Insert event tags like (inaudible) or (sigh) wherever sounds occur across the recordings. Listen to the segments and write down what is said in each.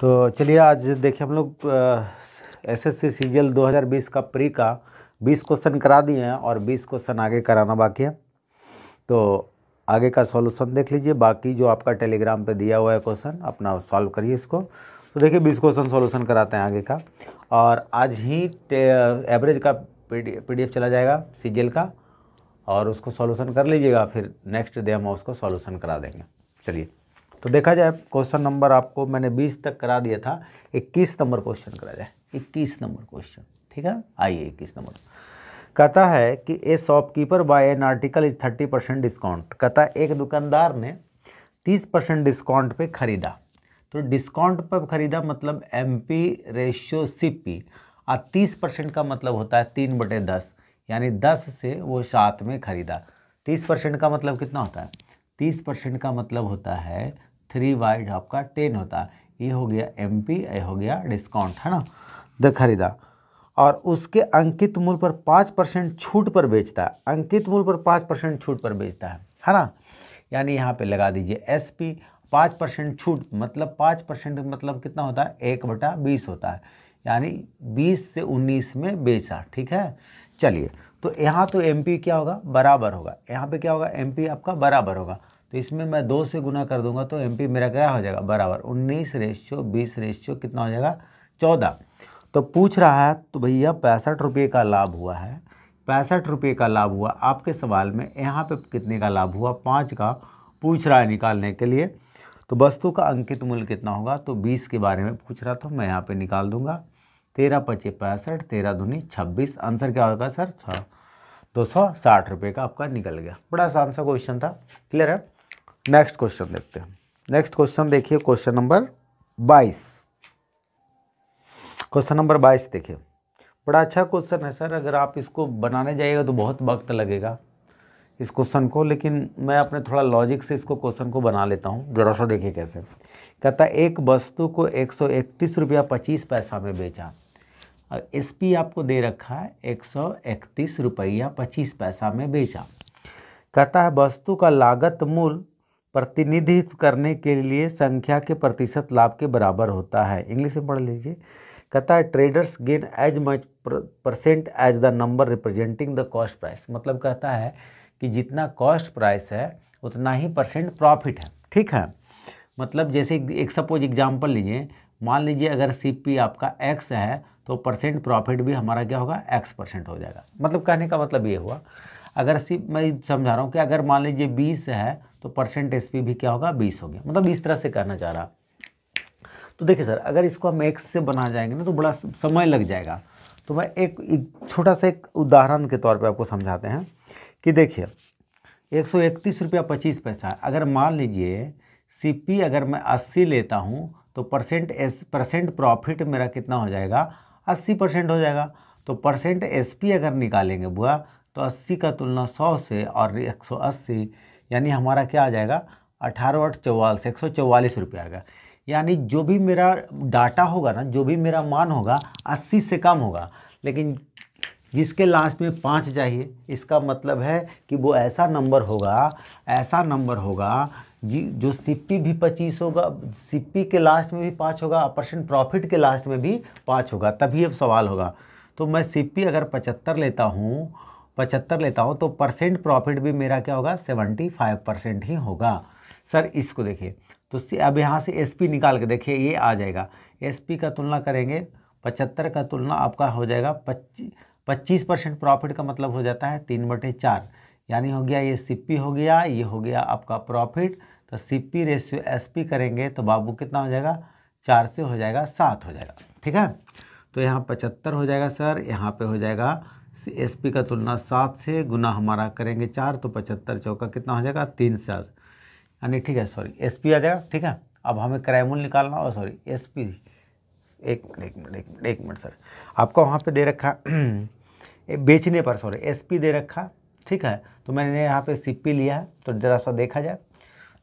तो चलिए आज देखिए हम लोग एस एस सी सी दो हज़ार बीस का प्री का बीस क्वेश्चन करा दिए हैं और बीस क्वेश्चन आगे कराना बाकी है तो आगे का सॉल्यूशन देख लीजिए बाकी जो आपका टेलीग्राम पे दिया हुआ है क्वेश्चन अपना सॉल्व करिए इसको तो देखिए बीस क्वेश्चन सॉल्यूशन कराते हैं आगे का और आज ही एवरेज का पी चला जाएगा सी का और उसको सॉल्यूशन कर लीजिएगा फिर नेक्स्ट डे हम उसको सॉल्यूशन करा देंगे चलिए तो देखा जाए क्वेश्चन नंबर आपको मैंने 20 तक करा दिया था 21 नंबर क्वेश्चन करा जाए 21 नंबर क्वेश्चन ठीक है आइए 21 नंबर कहता है कि a shopkeeper buy an article is 30 percent discount कहता है एक दुकानदार ने 30 परसेंट डिस्काउंट पे खरीदा तो डिस्काउंट पर खरीदा मतलब M P ratio C P और तीस परसेंट का मतलब होता है तीन बटे दस यानी दस से वो सात में खरीदा तीस परसेंट का मतलब कितना होता है तीस परसेंट का मतलब होता है थ्री वाई जो आपका टेन होता है ये हो गया एम पी ये हो गया डिस्काउंट है ना द खरीदा और उसके अंकित मूल्य पर पाँच परसेंट छूट पर बेचता है अंकित मूल्य पर पाँच परसेंट छूट पर बेचता है है ना यानी यहाँ पे लगा दीजिए एस पी पाँच परसेंट छूट मतलब पाँच परसेंट मतलब कितना होता है एक बटा बीस होता है यानी बीस से उन्नीस में बेचा ठीक है चलिए तो यहाँ तो एम क्या होगा बराबर होगा यहाँ पे क्या होगा एम आपका बराबर होगा तो इसमें मैं दो से गुना कर दूंगा तो एम मेरा क्या हो जाएगा बराबर उन्नीस रेशियो बीस रेशियो कितना हो जाएगा चौदह तो पूछ रहा है तो भैया पैंसठ रुपये का लाभ हुआ है पैंसठ रुपये का लाभ हुआ आपके सवाल में यहाँ पे कितने का लाभ हुआ पाँच का पूछ रहा है निकालने के लिए तो वस्तु का अंकित मूल्य कितना होगा तो बीस के बारे में पूछ रहा था तो मैं यहाँ पर निकाल दूंगा तेरह पच्चीस पैंसठ तेरह धुनी छब्बीस आंसर क्या होगा सर छः दो तो सौ साठ रुपये का आपका निकल गया बड़ा आसान सा क्वेश्चन था क्लियर है नेक्स्ट क्वेश्चन देखते हैं नेक्स्ट क्वेश्चन देखिए क्वेश्चन नंबर बाईस क्वेश्चन नंबर बाईस देखिए बड़ा अच्छा क्वेश्चन है सर अगर आप इसको बनाने जाइएगा तो बहुत वक्त लगेगा इस क्वेश्चन को लेकिन मैं अपने थोड़ा लॉजिक से इसको क्वेश्चन को बना लेता हूँ ज़रा सा देखिए कैसे कहता है एक वस्तु को एक सौ इकतीस रुपया पच्चीस पैसा में बेचा और एस पी आपको दे रखा है एक सौ इकतीस रुपया पच्चीस पैसा में बेचा कहता है वस्तु का लागत मूल प्रतिनिधित्व करने के लिए संख्या के प्रतिशत लाभ के बराबर होता है इंग्लिश में पढ़ लीजिए कहता है traders gain as much percent as the number representing the cost price मतलब कहता है कि जितना कॉस्ट प्राइस है उतना ही परसेंट प्रॉफिट है ठीक है मतलब जैसे एक सपोज एग्जाम्पल लीजिए मान लीजिए अगर सी आपका एक्स है तो परसेंट प्रॉफिट भी हमारा क्या होगा एक्स परसेंट हो जाएगा मतलब कहने का मतलब ये हुआ अगर सिर्फ मैं समझा रहा हूँ कि अगर मान लीजिए बीस है तो परसेंट एस भी क्या होगा बीस हो गया मतलब इस तरह से करना चाह रहा तो देखिए सर अगर इसको हम एक्स से बना जाएंगे ना तो बड़ा समय लग जाएगा तो मैं एक, छोटा सा एक उदाहरण के तौर पर आपको समझाते हैं कि देखिए एक सौ इकतीस रुपया पच्चीस पैसा अगर मान लीजिए पी अगर मैं अस्सी लेता हूँ तो परसेंट एस परसेंट प्रॉफिट मेरा कितना हो जाएगा अस्सी परसेंट हो जाएगा तो परसेंट एसपी अगर निकालेंगे बुआ तो 80 का तुलना 100 से और 180 यानी हमारा क्या आ जाएगा अठारह आठ चौवालीस एक सौ चौवालीस रुपये आएगा यानी जो भी मेरा डाटा होगा ना जो भी मेरा मान होगा अस्सी से कम होगा लेकिन जिसके लास्ट में पाँच चाहिए इसका मतलब है कि वो ऐसा नंबर होगा ऐसा नंबर होगा जी जो सीपी भी पच्चीस होगा सीपी के लास्ट में भी पाँच होगा परसेंट प्रॉफिट के लास्ट में भी पाँच होगा तभी अब सवाल होगा तो मैं सीपी अगर पचहत्तर लेता हूँ पचहत्तर लेता हूँ तो परसेंट प्रॉफिट भी मेरा क्या होगा सेवेंटी फाइव परसेंट ही होगा सर इसको देखिए तो अब यहाँ से एस पी निकाल के देखिए ये आ जाएगा एस पी का तुलना करेंगे पचहत्तर का तुलना आपका हो जाएगा पच्ची पच्चीस परसेंट प्रॉफिट का मतलब हो जाता है तीन बटे चार यानी हो गया ये सिप्पी हो गया ये हो गया आपका प्रॉफिट तो सिप्पी रेशियो पी करेंगे तो बाबू कितना हो जाएगा चार से हो जाएगा सात हो जाएगा ठीक है तो यहाँ पचहत्तर हो जाएगा सर यहाँ पे हो जाएगा एस पी का तुलना सात से गुना हमारा करेंगे चार तो पचहत्तर चौका कितना हो जाएगा तीन से यानी ठीक है सॉरी एस पी आ जाएगा ठीक है अब हमें क्राइमूल निकालना और सॉरी एस पी एक मिनट एक मिनट एक मिनट एक मिनट आपका वहाँ पे दे रखा (clears throat) बेचने पर सॉरी एस पी दे रखा ठीक है तो मैंने यहाँ पे सी पी लिया है तो ज़रा सा देखा जाए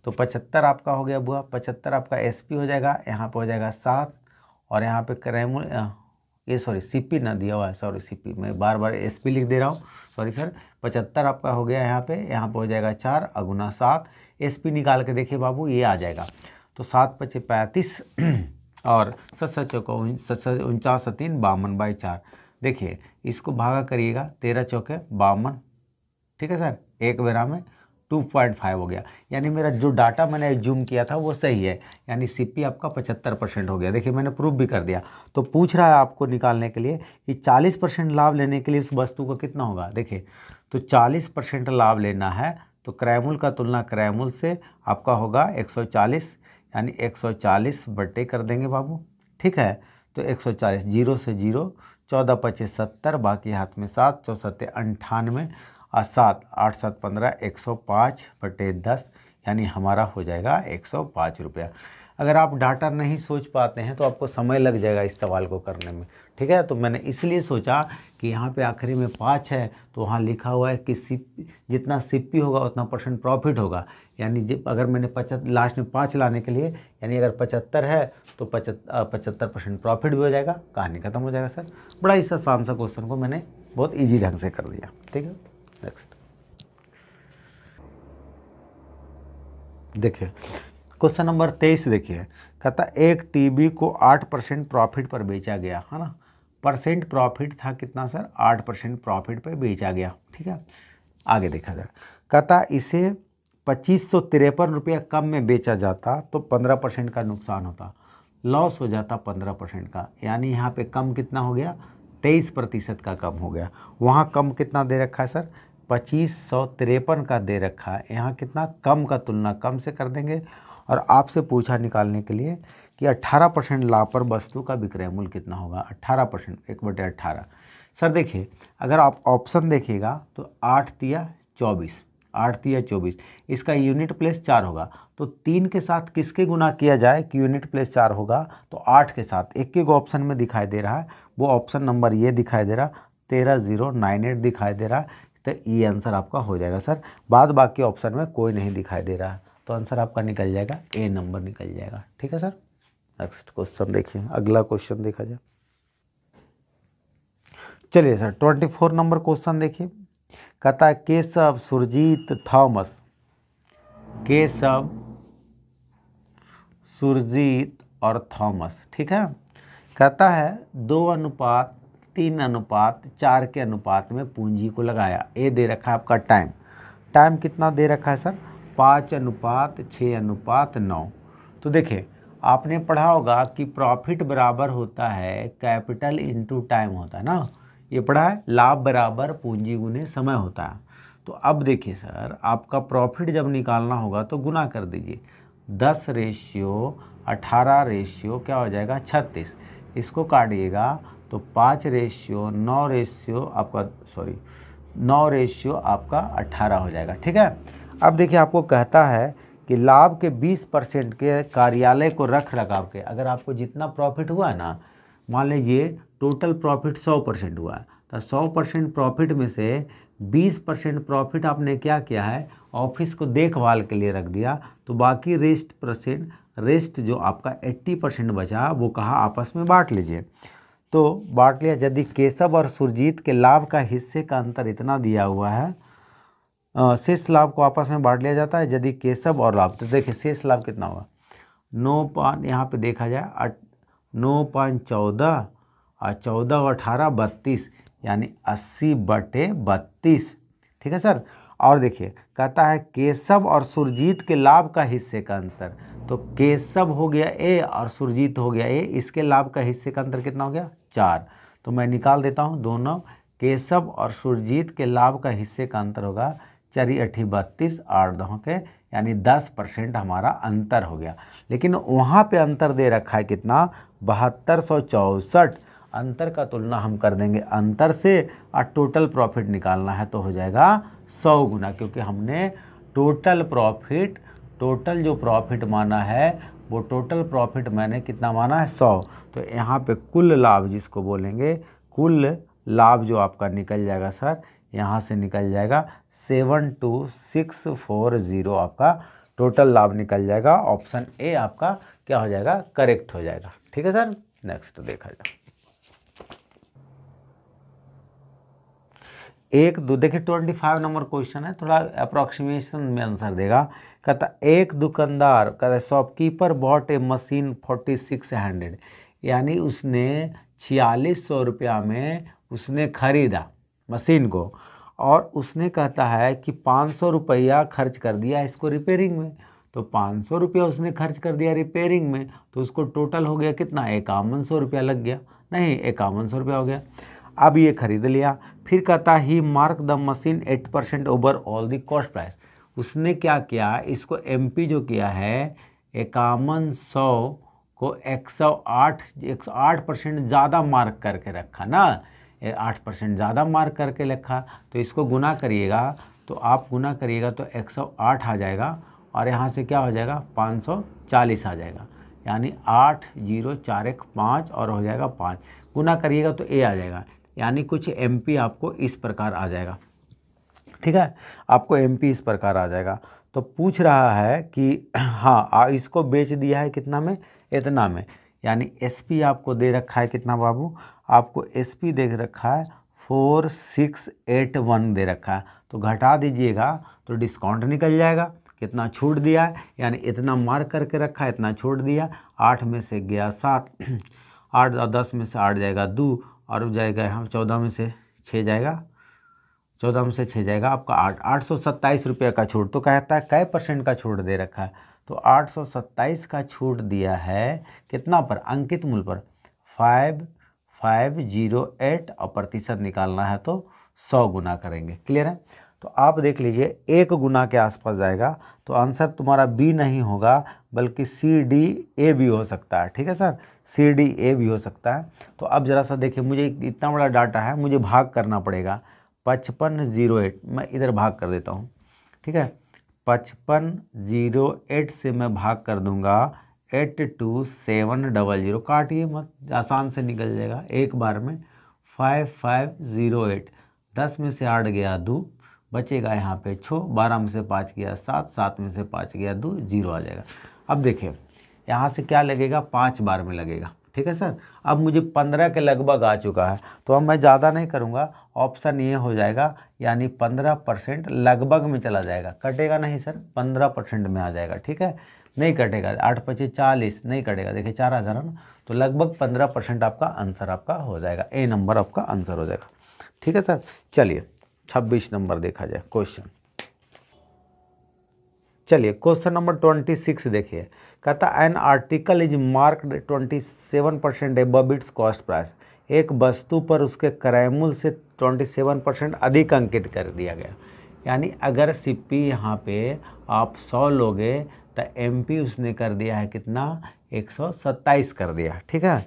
तो पचहत्तर आपका हो गया बुआ पचहत्तर आपका एस पी हो जाएगा यहाँ पे हो जाएगा सात और यहाँ पे क्राइमूल ये सॉरी सीपी ना दिया हुआ है सॉरी सीपी मैं बार बार एसपी लिख दे रहा हूँ सॉरी सर पचहत्तर आपका हो गया यहाँ पे यहाँ पर हो जाएगा चार अगुना सात एसपी निकाल के देखिए बाबू ये आ जाएगा तो सात पचे पैंतीस (clears throat) और सत सत चौको उनचास तीन बावन बाई चार देखिए इसको भागा करिएगा तेरह चौके बावन ठीक है सर एक बेरा में 2.5 हो गया यानी मेरा जो डाटा मैंने जूम किया था वो सही है यानी सीपी आपका 75 परसेंट हो गया देखिए मैंने प्रूफ भी कर दिया तो पूछ रहा है आपको निकालने के लिए कि 40 परसेंट लाभ लेने के लिए इस वस्तु का कितना होगा देखिए तो 40 परसेंट लाभ लेना है तो क्रैमुल का तुलना क्रैमुल से आपका होगा एक यानी एक बटे कर देंगे बाबू ठीक है तो एक जीरो से जीरो चौदह पच्चीस सत्तर बाकी हाथ में सात चौसठ अंठानवे और सात आठ सात पंद्रह एक सौ पाँच बटे दस यानी हमारा हो जाएगा एक सौ पाँच रुपया अगर आप डाटा नहीं सोच पाते हैं तो आपको समय लग जाएगा इस सवाल को करने में ठीक है तो मैंने इसलिए सोचा कि यहाँ पे आखिरी में पाँच है तो वहाँ लिखा हुआ है कि सी जितना सीपी होगा उतना परसेंट प्रॉफिट होगा यानी अगर मैंने पचहत्तर लास्ट में पाँच लाने के लिए यानी अगर पचहत्तर है तो पचहत्तर पचहत्तर परसेंट प्रॉफिट भी हो जाएगा कहानी खत्म हो जाएगा सर बड़ा इस आसान सा क्वेश्चन को मैंने बहुत ईजी ढंग से कर दिया ठीक है नेक्स्ट देखिए क्वेश्चन नंबर तेईस देखिए कहता एक टीबी को आठ परसेंट प्रॉफिट पर बेचा गया है ना परसेंट प्रॉफिट था कितना सर आठ परसेंट प्रॉफिट पर बेचा गया ठीक है आगे देखा जाए कहता इसे पच्चीस सौ तिरपन रुपया कम में बेचा जाता तो पंद्रह परसेंट का नुकसान होता लॉस हो जाता पंद्रह परसेंट का यानी यहाँ पे कम कितना हो गया तेईस प्रतिशत का कम हो गया वहाँ कम कितना दे रखा है सर पच्चीस सौ तिरपन का दे रखा है यहाँ कितना कम का तुलना कम से कर देंगे और आपसे पूछा निकालने के लिए कि 18 परसेंट लाभ पर वस्तु का विक्रय मूल्य कितना होगा 18 परसेंट एक बटे अट्ठारह सर देखिए अगर आप ऑप्शन देखिएगा तो आठ तिया चौबीस आठ तिया चौबीस इसका यूनिट प्लेस चार होगा तो तीन के साथ किसके गुना किया जाए कि यूनिट प्लेस चार होगा तो आठ के साथ एक के ऑप्शन में दिखाई दे रहा है वो ऑप्शन नंबर ये दिखाई दे रहा तेरह जीरो नाइन एट दिखाई दे रहा है तो ये आंसर आपका हो जाएगा सर बाद बाकी ऑप्शन में कोई नहीं दिखाई दे रहा तो आंसर आपका निकल जाएगा ए नंबर निकल जाएगा ठीक है सर नेक्स्ट क्वेश्चन देखिए अगला क्वेश्चन देखा जाए चलिए sir twenty four number question देखिए कहता है केशव सुरजीत थॉमस केशव सुरजीत और थॉमस ठीक है कहता है दो अनुपात तीन अनुपात चार के अनुपात में पूंजी को लगाया ये दे रखा है आपका टाइम टाइम कितना दे रखा है सर पाँच अनुपात छः अनुपात नौ तो देखिए आपने पढ़ा होगा कि प्रॉफिट बराबर होता है कैपिटल इनटू टाइम होता है ना ये पढ़ा है लाभ बराबर पूंजी गुने समय होता है तो अब देखिए सर आपका प्रॉफिट जब निकालना होगा तो गुना कर दीजिए दस रेशियो अठारह रेशियो क्या हो जाएगा छत्तीस इसको काटिएगा तो पाँच रेशियो नौ रेशियो आपका सॉरी नौ रेशियो आपका अट्ठारह हो जाएगा ठीक है अब देखिए आपको कहता है कि लाभ के बीस परसेंट के कार्यालय को रख रखाव के अगर आपको जितना प्रॉफिट हुआ है ना मान लीजिए टोटल प्रॉफिट सौ परसेंट हुआ तो सौ परसेंट प्रॉफिट में से बीस परसेंट प्रॉफिट आपने क्या किया है ऑफिस को देखभाल के लिए रख दिया तो बाकी रेस्ट परसेंट रेस्ट जो आपका एट्टी परसेंट बचा वो कहा आपस में बांट लीजिए तो बांट लिया यदि केशव और सुरजीत के लाभ का हिस्से का अंतर इतना दिया हुआ है शेष लाभ को आपस में बांट लिया जाता है यदि केशव और लाभ तो देखिए शेष लाभ कितना हुआ नौ पाँच यहाँ पे देखा जाए नौ पाँच चौदह और चौदह और अठारह बत्तीस यानी अस्सी बटे बत्तीस ठीक है सर और देखिए कहता है केशव और सुरजीत के लाभ का हिस्से का आंसर तो केशव हो गया ए और सुरजीत हो गया ए इसके लाभ का हिस्से का अंतर कितना हो गया चार तो मैं निकाल देता हूँ दोनों केशव और सुरजीत के लाभ का हिस्से का अंतर होगा चारी अठी बत्तीस आठ दहों के यानी दस परसेंट हमारा अंतर हो गया लेकिन वहाँ पे अंतर दे रखा है कितना बहत्तर सौ चौंसठ अंतर का तुलना हम कर देंगे अंतर से और टोटल प्रॉफिट निकालना है तो हो जाएगा सौ गुना क्योंकि हमने टोटल प्रॉफिट टोटल जो प्रॉफिट माना है वो टोटल प्रॉफिट मैंने कितना माना है सौ तो यहाँ पे कुल लाभ जिसको बोलेंगे कुल लाभ जो आपका निकल जाएगा सर यहाँ से निकल जाएगा seven two six four zero आपका टोटल लाभ निकल जाएगा ऑप्शन ए आपका क्या हो जाएगा करेक्ट हो जाएगा ठीक है सर नेक्स्ट देखा जाए एक दो देखिए ट्वेंटी फाइव नंबर क्वेश्चन है थोड़ा अप्रोक्सीमेशन में आंसर देगा कहता एक दुकानदार कहता shopkeeper bought a machine forty six hundred यानी उसने छियालीस सौ रुपया में उसने ख़रीदा मशीन को और उसने कहता है कि पाँच सौ रुपया खर्च कर दिया इसको रिपेयरिंग में तो पाँच सौ रुपया उसने खर्च कर दिया रिपेयरिंग में तो उसको टोटल हो गया कितना इक्यावन सौ रुपया लग गया नहीं इक्यावन सौ रुपया हो गया अब ये खरीद लिया फिर कहता he mark the machine eight percent over all the cost price उसने क्या किया इसको एमपी जो किया है इक्यावन सौ को एक सौ आठ एक सौ आठ परसेंट ज़्यादा मार्क करके रखा ना आठ परसेंट ज़्यादा मार्क करके रखा तो इसको गुना करिएगा तो आप गुना करिएगा तो एक सौ आठ आ जाएगा और यहाँ से क्या हो जाएगा पाँच सौ चालीस आ जाएगा यानी आठ जीरो चार एक पाँच और हो जाएगा पाँच गुना करिएगा तो ए आ जाएगा यानी कुछ एम आपको इस प्रकार आ जाएगा ठीक है आपको एम इस प्रकार आ जाएगा तो पूछ रहा है कि हाँ इसको बेच दिया है कितना में इतना में यानी एसपी आपको दे रखा है कितना बाबू आपको एसपी दे रखा है फोर सिक्स एट वन दे रखा है तो घटा दीजिएगा तो डिस्काउंट निकल जाएगा कितना छूट दिया है यानी इतना मार्क करके रखा है इतना छूट दिया आठ में से गया सात आठ और दस में से आठ जाएगा दो और जाएगा हम हाँ, चौदह में से छः जाएगा चौदह में से छः जाएगा आपका आठ आठ सौ सत्ताईस रुपये का छूट तो कहता है कै परसेंट का छूट दे रखा है तो आठ सौ सत्ताईस का छूट दिया है कितना पर अंकित मूल पर फाइव फाइव जीरो एट और प्रतिशत निकालना है तो सौ गुना करेंगे क्लियर है तो आप देख लीजिए एक गुना के आसपास जाएगा तो आंसर तुम्हारा बी नहीं होगा बल्कि सी डी ए भी हो सकता है ठीक है सर सी डी ए भी हो सकता है तो अब ज़रा सा देखिए मुझे इतना बड़ा डाटा है मुझे भाग करना पड़ेगा पचपन जीरो एट मैं इधर भाग कर देता हूँ ठीक है पचपन जीरो एट से मैं भाग कर दूंगा eight two seven double zero काटिए मत आसान से निकल जाएगा एक बार में फाइव फाइव ज़ीरो एट दस में से आठ गया दो बचेगा यहाँ पे छः बारह में से पाँच गया सात सात में से पाँच गया दो जीरो आ जाएगा अब देखिए यहाँ से क्या लगेगा पाँच बार में लगेगा ठीक है सर अब मुझे पंद्रह के लगभग आ चुका है तो अब मैं ज़्यादा नहीं करूँगा ऑप्शन ये हो जाएगा यानी पंद्रह परसेंट लगभग में चला जाएगा कटेगा नहीं सर पंद्रह परसेंट में आ जाएगा ठीक है नहीं कटेगा आठ पच्चीस चालीस नहीं कटेगा देखिए चार हज़ार है ना तो लगभग पंद्रह परसेंट आपका आंसर आपका हो जाएगा ए नंबर आपका आंसर हो जाएगा ठीक है सर चलिए छब्बीस नंबर देखा जाए क्वेश्चन चलिए क्वेश्चन नंबर ट्वेंटी सिक्स देखिए कहता an article is marked twenty seven percent above its cost price एक वस्तु पर उसके क्रयमूल से 27 परसेंट अधिक अंकित कर दिया गया यानी अगर पी यहाँ पे आप 100 लोगे तो एमपी उसने कर दिया है कितना 127 कर दिया ठीक है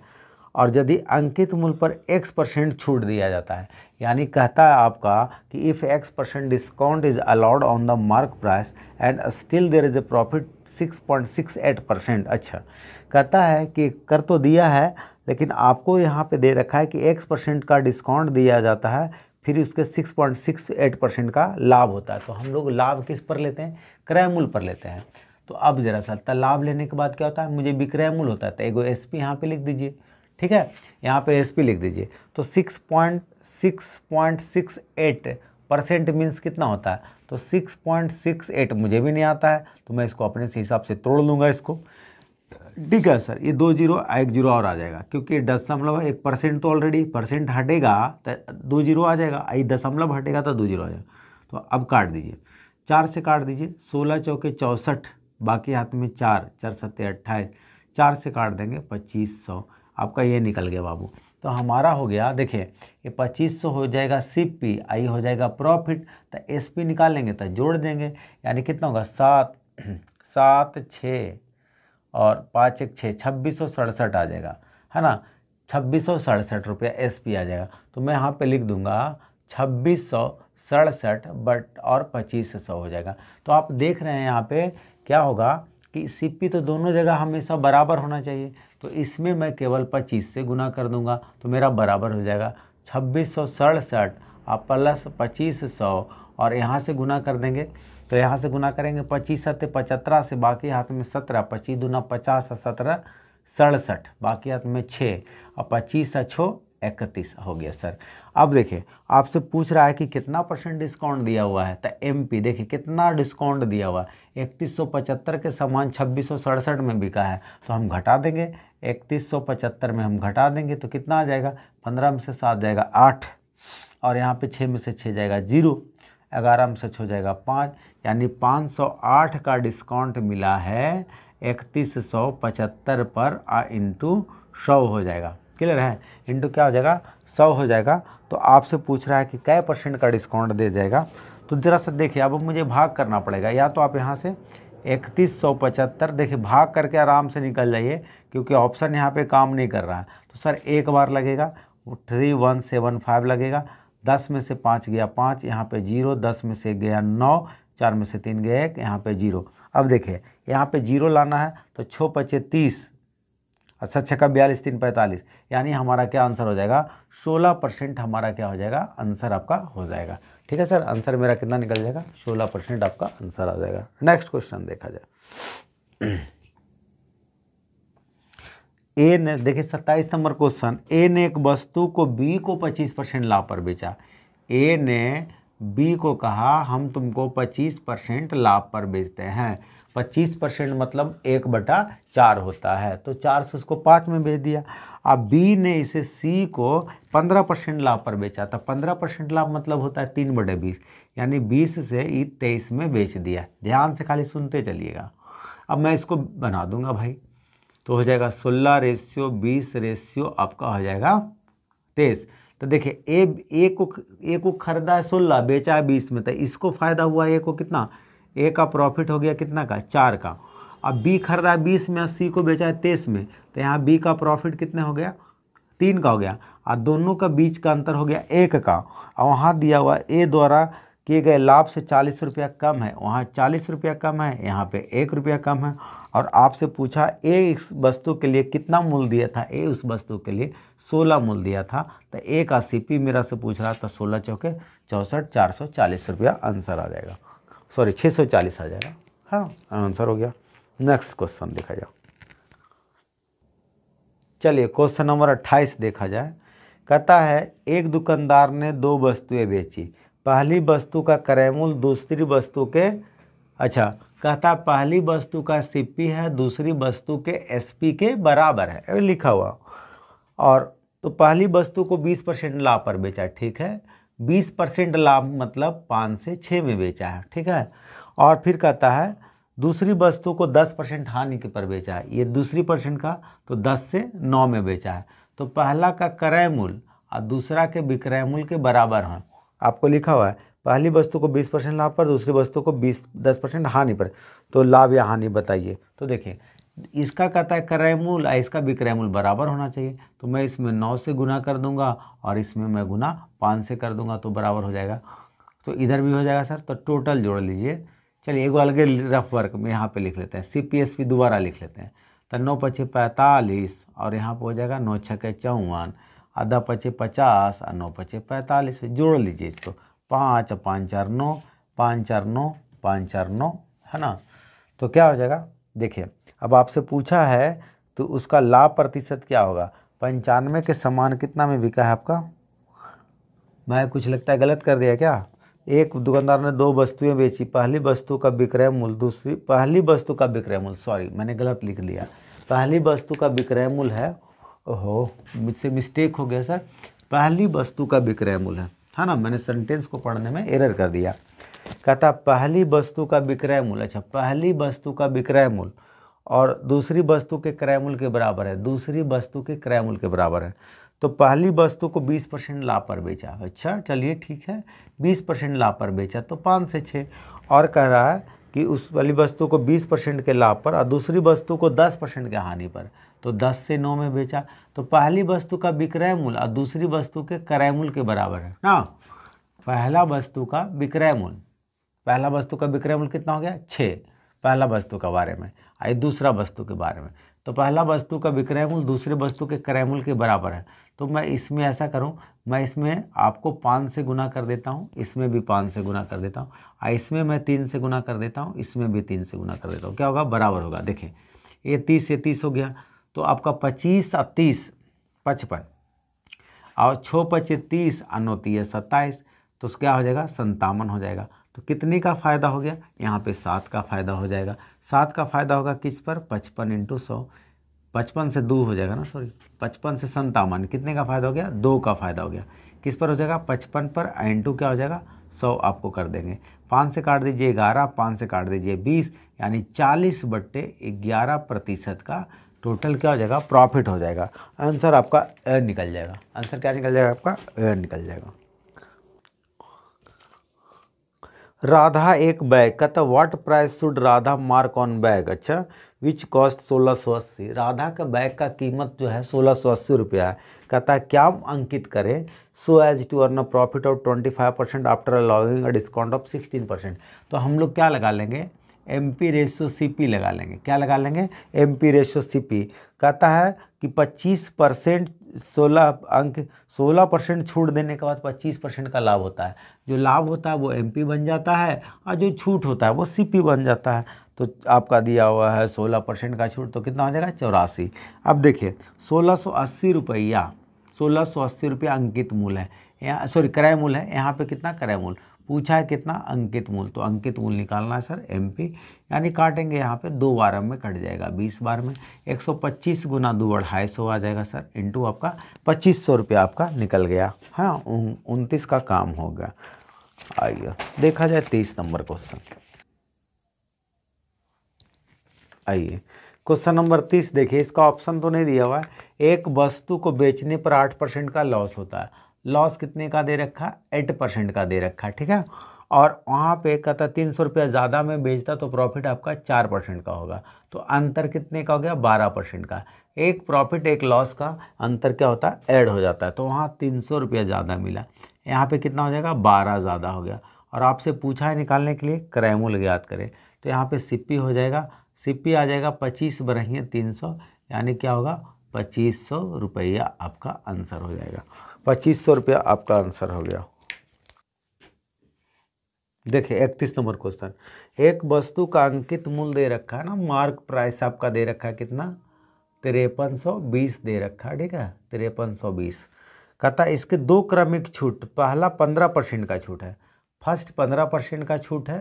और यदि अंकित मूल्य पर x परसेंट छूट दिया जाता है यानी कहता है आपका कि if x percent discount is allowed on the mark price and still there is a profit six point six eight percent अच्छा कहता है कि कर तो दिया है लेकिन आपको यहाँ पे दे रखा है कि एक्स परसेंट का डिस्काउंट दिया जाता है फिर उसके six point six eight percent का लाभ होता है तो हम लोग लाभ किस पर लेते हैं क्रय मूल्य पर लेते हैं तो अब जरा सा लाभ लेने के बाद क्या होता है मुझे विक्रय मूल्य होता है तो एगो एस पी यहाँ पर लिख दीजिए ठीक है यहाँ पर एस पी लिख दीजिए तो six point six point six eight percent means कितना होता है तो 6.68 मुझे भी नहीं आता है तो मैं इसको अपने हिसाब से तोड़ लूँगा इसको ठीक है सर ये दो जीरो एक जीरो और आ जाएगा क्योंकि दशमलव एक परसेंट तो ऑलरेडी परसेंट हटेगा तो दो जीरो आ जाएगा आई दशमलव हटेगा तो दो जीरो आ जाएगा तो अब काट दीजिए चार से काट दीजिए सोलह चौके चौंसठ बाकी हाथ में चार चार सत्ते अट्ठाईस चार से काट देंगे पच्चीस सौ आपका ये निकल गया बाबू तो हमारा हो गया देखिए ये पच्चीस सौ हो जाएगा सी पी आई हो जाएगा प्रॉफिट तो एस पी निकालेंगे तो जोड़ देंगे यानी कितना होगा सात सात छः और पाँच एक छः छब्बीस सौ सड़सठ आ जाएगा है ना छब्बीस सौ सड़सठ रुपया एस पी आ जाएगा तो मैं यहाँ पे लिख दूँगा छब्बीस सौ सड़सठ बट और पच्चीस सौ हो जाएगा तो आप देख रहे हैं यहाँ पे क्या होगा कि सीपी तो दोनों जगह हमेशा बराबर होना चाहिए तो इसमें मैं केवल पच्चीस से गुना कर दूंगा तो मेरा बराबर हो जाएगा छब्बीस सौ सड़सठ और प्लस पच्चीस सौ और यहाँ से गुना कर देंगे तो यहाँ से गुना करेंगे पच्चीस सत्य पचहत्तर से बाकी हाथ में सत्रह पच्चीस दुना पचास और सत्रह सड़सठ बाकी हाथ में छः और पच्चीस और छो इकतीस हो गया सर अब देखिए आपसे पूछ रहा है कि कितना परसेंट डिस्काउंट दिया हुआ है तो एमपी देखिए कितना डिस्काउंट दिया हुआ है 3175 के समान छब्बीस में बिका है तो हम घटा देंगे 3175 में हम घटा देंगे तो कितना आ जाएगा 15 में से सात जाएगा आठ और यहाँ पे छः में से छः जाएगा जीरो ग्यारह में से छः जाएगा पाँच यानी 508 का डिस्काउंट मिला है 3175 पर आ इंटू सौ हो जाएगा क्लियर है इंटू क्या हो जाएगा सौ हो जाएगा तो आपसे पूछ रहा है कि कै परसेंट का डिस्काउंट दे जाएगा तो ज़रा सा देखिए अब मुझे भाग करना पड़ेगा या तो आप यहाँ से इकतीस सौ पचहत्तर देखिए भाग करके आराम से निकल जाइए क्योंकि ऑप्शन यहाँ पे काम नहीं कर रहा है तो सर एक बार लगेगा थ्री वन सेवन फाइव लगेगा दस में से पाँच गया पाँच यहाँ पे जीरो दस में से गया नौ चार में से तीन गया एक यहाँ पे जीरो अब देखिए यहाँ पे जीरो लाना है तो छः पचे तीस अच्छा छक्का बयालीस तीन पैंतालीस यानी हमारा क्या आंसर हो जाएगा सोलह परसेंट हमारा क्या हो जाएगा आंसर आपका हो जाएगा ठीक है सर आंसर मेरा कितना निकल जाएगा सोलह परसेंट आपका आंसर आ जाएगा नेक्स्ट क्वेश्चन देखा जाए ए ने देखिए सत्ताईस नंबर क्वेश्चन ए ने एक वस्तु को बी को पच्चीस परसेंट लाभ पर बेचा ए ने बी को कहा हम तुमको पच्चीस परसेंट लाभ पर बेचते हैं पच्चीस परसेंट मतलब एक बटा चार होता है तो चार से उसको पाँच में बेच दिया अब बी ने इसे सी को पंद्रह परसेंट लाभ पर बेचा तो पंद्रह परसेंट लाभ मतलब होता है तीन बटे बीस यानी बीस से ई तेईस में बेच दिया ध्यान से खाली सुनते चलिएगा अब मैं इसको बना दूंगा भाई तो हो जाएगा सोलह रेशियो बीस रेशियो आपका हो जाएगा तेईस तो देखिए ए ए को ए को खरीदा है सोलह बेचा है बीस में तो इसको फायदा हुआ ए को कितना ए का प्रॉफिट हो गया कितना का चार का अब बी खरीदा बीस में और सी को बेचा है तेईस में तो यहाँ बी का प्रॉफिट कितने हो गया तीन का हो गया और दोनों का बीच का अंतर हो गया एक का और वहाँ दिया हुआ ए द्वारा किए गए लाभ से चालीस रुपया कम है वहाँ चालीस रुपया कम है यहाँ पे एक रुपया कम है और आपसे पूछा ए इस वस्तु के लिए कितना मूल दिया था ए उस वस्तु के लिए सोलह मूल दिया था तो ए का सी मेरा से पूछ रहा था सोलह चौके चौंसठ चार सौ चालीस रुपया आंसर आ जाएगा सॉरी छः सौ चालीस आ जाएगा हाँ आंसर हो गया नेक्स्ट क्वेश्चन देखा जाओ चलिए क्वेश्चन नंबर अट्ठाईस देखा जाए कहता है एक दुकानदार ने दो वस्तुएं बेची पहली वस्तु का करेमूल दूसरी वस्तु के अच्छा कहता पहली वस्तु का सीपी है दूसरी वस्तु के एसपी के बराबर है लिखा हुआ और तो पहली वस्तु को 20 परसेंट लाभ पर बेचा ठीक है 20 परसेंट लाभ मतलब पाँच से छः में बेचा है ठीक है और फिर कहता है दूसरी वस्तु को 10 परसेंट हानि के पर बेचा है ये दूसरी परसेंट का तो 10 से 9 में बेचा है तो पहला का क्रय मूल्य और दूसरा के विक्रय मूल्य के बराबर हों आपको लिखा हुआ है पहली वस्तु को 20 परसेंट लाभ पर दूसरी वस्तु को 20 10 परसेंट हानि पर तो लाभ या हानि बताइए तो देखिए इसका कहता है क्रय मूल और इसका विक्रय मूल बराबर होना चाहिए तो मैं इसमें नौ से गुना कर दूंगा और इसमें मैं गुना पाँच से कर दूंगा तो बराबर हो जाएगा तो इधर भी हो जाएगा सर तो टोटल जोड़ लीजिए चलिए एगो अलग रफ वर्क में यहाँ पे लिख लेते हैं सी पी एस पी दोबारा लिख लेते हैं तो नौ पचे पैंतालीस और यहाँ पे हो जाएगा नौ छके चौवन आधा पचे पचास और नौ पचे पैंतालीस जोड़ लीजिए इसको पाँच और पाँच चार नौ पाँच चार नौ पाँच चार नौ है ना तो क्या हो जाएगा देखिए अब आपसे पूछा है तो उसका लाभ प्रतिशत क्या होगा पंचानवे के समान कितना में बिका है आपका मैं कुछ लगता है गलत कर दिया क्या एक दुकानदार ने दो वस्तुएं बेची पहली वस्तु का विक्रय मूल्य दूसरी पहली वस्तु का विक्रय मूल्य सॉरी मैंने गलत लिख लिया पहली वस्तु का विक्रय मूल्य है ओहो मुझसे मिस्टेक हो गया सर पहली वस्तु का विक्रय मूल्य है है हाँ ना मैंने सेंटेंस को पढ़ने में एरर कर दिया कहता पहली वस्तु का विक्रय मूल्य अच्छा पहली वस्तु का विक्रय मूल्य और दूसरी वस्तु के क्रय मूल्य के बराबर है दूसरी वस्तु के क्रय मूल्य के बराबर है तो पहली वस्तु को 20 परसेंट लाभ पर बेचा अच्छा चलिए ठीक है 20 परसेंट लाभ पर बेचा तो पाँच से छः और कह रहा है कि उस वाली वस्तु को 20 परसेंट के लाभ पर और दूसरी वस्तु को 10 परसेंट के हानि पर तो 10 से 9 में बेचा तो पहली वस्तु का विक्रय मूल और दूसरी वस्तु के क्रय मूल के बराबर है ना पहला वस्तु का विक्रय मूल पहला वस्तु का विक्रय मूल कितना हो गया छः पहला वस्तु के बारे में आई दूसरा वस्तु के बारे में तो पहला वस्तु का विक्रय मूल्य दूसरे वस्तु के क्रय मूल्य के बराबर है तो मैं इसमें ऐसा करूं मैं इसमें आपको पाँच से गुना कर देता हूं इसमें भी पाँच से गुना कर देता हूं और इसमें मैं तीन से गुना कर देता हूं इसमें भी तीन से गुना कर देता हूं क्या होगा बराबर होगा देखें ये तीस से तीस हो गया तो आपका पच्चीस और तीस पचपन और छः पच्चीस तीस अनोती है सत्ताईस तो क्या हो जाएगा संतावन हो जाएगा तो कितने का फ़ायदा हो गया यहाँ पे सात का फ़ायदा हो जाएगा सात का फ़ायदा होगा किस पर पचपन इंटू सौ पचपन से दो हो जाएगा ना सॉरी पचपन से संतावन कितने का फ़ायदा हो गया दो का फ़ायदा हो गया किस पर हो जाएगा पचपन पर इंटू क्या हो जाएगा सौ आपको कर देंगे पाँच से काट दीजिए ग्यारह पाँच से काट दीजिए बीस यानी चालीस बट्टे ग्यारह प्रतिशत का टोटल क्या हो जाएगा प्रॉफिट हो जाएगा आंसर आपका ए निकल जाएगा आंसर क्या निकल जाएगा आपका ए निकल जाएगा राधा एक बैग कहता what price should Radha mark on bag अच्छा विच कॉस्ट सोलह सौ अस्सी राधा का बैग का कीमत जो है सोलह सौ अस्सी रुपया है कहता है क्या अंकित करें so as to earn a profit of twenty five percent after allowing a discount of sixteen percent तो हम लोग क्या लगा लेंगे M P ratio C P लगा लेंगे क्या लगा लेंगे M P ratio C P कहता है कि पच्चीस परसेंट सोलह अंक सोलह परसेंट छूट देने के बाद पच्चीस परसेंट का लाभ होता है जो लाभ होता है वो एम बन जाता है और जो छूट होता है वो सी बन जाता है तो आपका दिया हुआ है सोलह परसेंट का छूट तो कितना हो जाएगा चौरासी अब देखिए सोलह सौ अस्सी रुपया सोलह सौ अस्सी रुपया अंकित मूल है यहाँ सॉरी क्रय मूल है यहाँ पे कितना क्रय मूल पूछा है कितना अंकित मूल तो अंकित मूल निकालना है सर एमपी यानी काटेंगे यहाँ पे दो बार में कट जाएगा बीस बार में एक सौ पच्चीस गुना दो अढ़ाई सौ आ जाएगा सर इंटू आपका पच्चीस सौ रुपया आपका निकल गया हाँ उनतीस का काम हो गया आइए देखा जाए तेईस नंबर क्वेश्चन आइए क्वेश्चन नंबर तीस देखिए इसका ऑप्शन तो नहीं दिया हुआ है एक वस्तु को बेचने पर आठ परसेंट का लॉस होता है लॉस कितने का दे रखा है एट परसेंट का दे रखा है ठीक है और वहाँ पे कहता तीन सौ रुपया ज़्यादा में बेचता तो प्रॉफिट आपका चार परसेंट का होगा तो अंतर कितने का हो गया बारह परसेंट का एक प्रॉफिट एक लॉस का अंतर क्या होता है ऐड हो जाता है तो वहाँ तीन सौ रुपया ज़्यादा मिला यहाँ पे कितना हो जाएगा बारह ज़्यादा हो गया और आपसे पूछा है निकालने के लिए क्रैमूल ज्ञात करें तो यहाँ पे सिप्पी हो जाएगा सिप्पी आ जाएगा पच्चीस बरहिए तीन सौ यानी क्या होगा पच्चीस सौ रुपया आपका आंसर हो जाएगा पच्चीस सौ रुपया आपका आंसर हो गया देखिए इकतीस नंबर क्वेश्चन एक वस्तु का अंकित मूल्य दे रखा है ना मार्क प्राइस आपका दे रखा है कितना तिरपन सौ बीस दे रखा है ठीक है तिरपन सौ बीस कहता है इसके दो क्रमिक छूट पहला पंद्रह परसेंट का छूट है फर्स्ट पंद्रह परसेंट का छूट है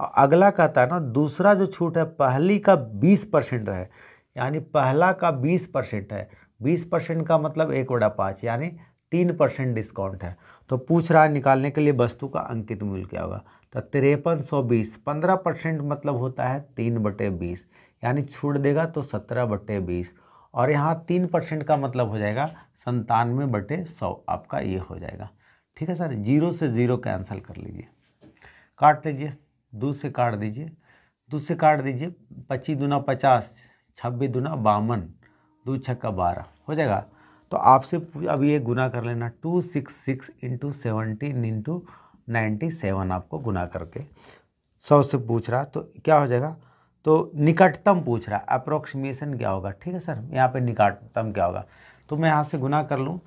और अगला कहता है ना दूसरा जो छूट है पहली का बीस परसेंट है यानी पहला का बीस परसेंट है बीस परसेंट का मतलब एक बड़ा पाँच यानी तीन परसेंट डिस्काउंट है तो पूछ रहा है निकालने के लिए वस्तु का अंकित मूल्य क्या होगा तो तिरपन सौ बीस पंद्रह परसेंट मतलब होता है तीन बटे बीस यानी छूट देगा तो सत्रह बटे बीस और यहाँ तीन परसेंट का मतलब हो जाएगा संतानवे बटे सौ आपका ये हो जाएगा ठीक है सर जीरो से ज़ीरो कैंसिल कर लीजिए काट लीजिए दूध से काट दीजिए दूध से काट दीजिए पच्चीस दुना पचास छब्बीस दुना बावन दो छक्का बारह हो जाएगा तो आपसे अब ये गुना कर लेना two six six into seventeen into ninety seven आपको गुना करके सौ से पूछ रहा तो क्या हो जाएगा तो निकटतम पूछ रहा है अप्रोक्सीमेशन क्या होगा ठीक है सर यहाँ पे निकटतम क्या होगा तो मैं यहाँ से गुना कर लूँ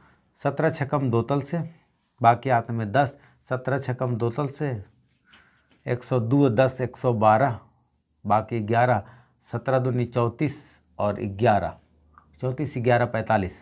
सत्रह छकम दो तल से बाकी आते में दस सत्रह छकम दो तल से एक सौ दो दस एक सौ बारह बाकी ग्यारह सत्रह दूनी चौंतीस और ग्यारह चौंतीस ग्यारह पैंतालीस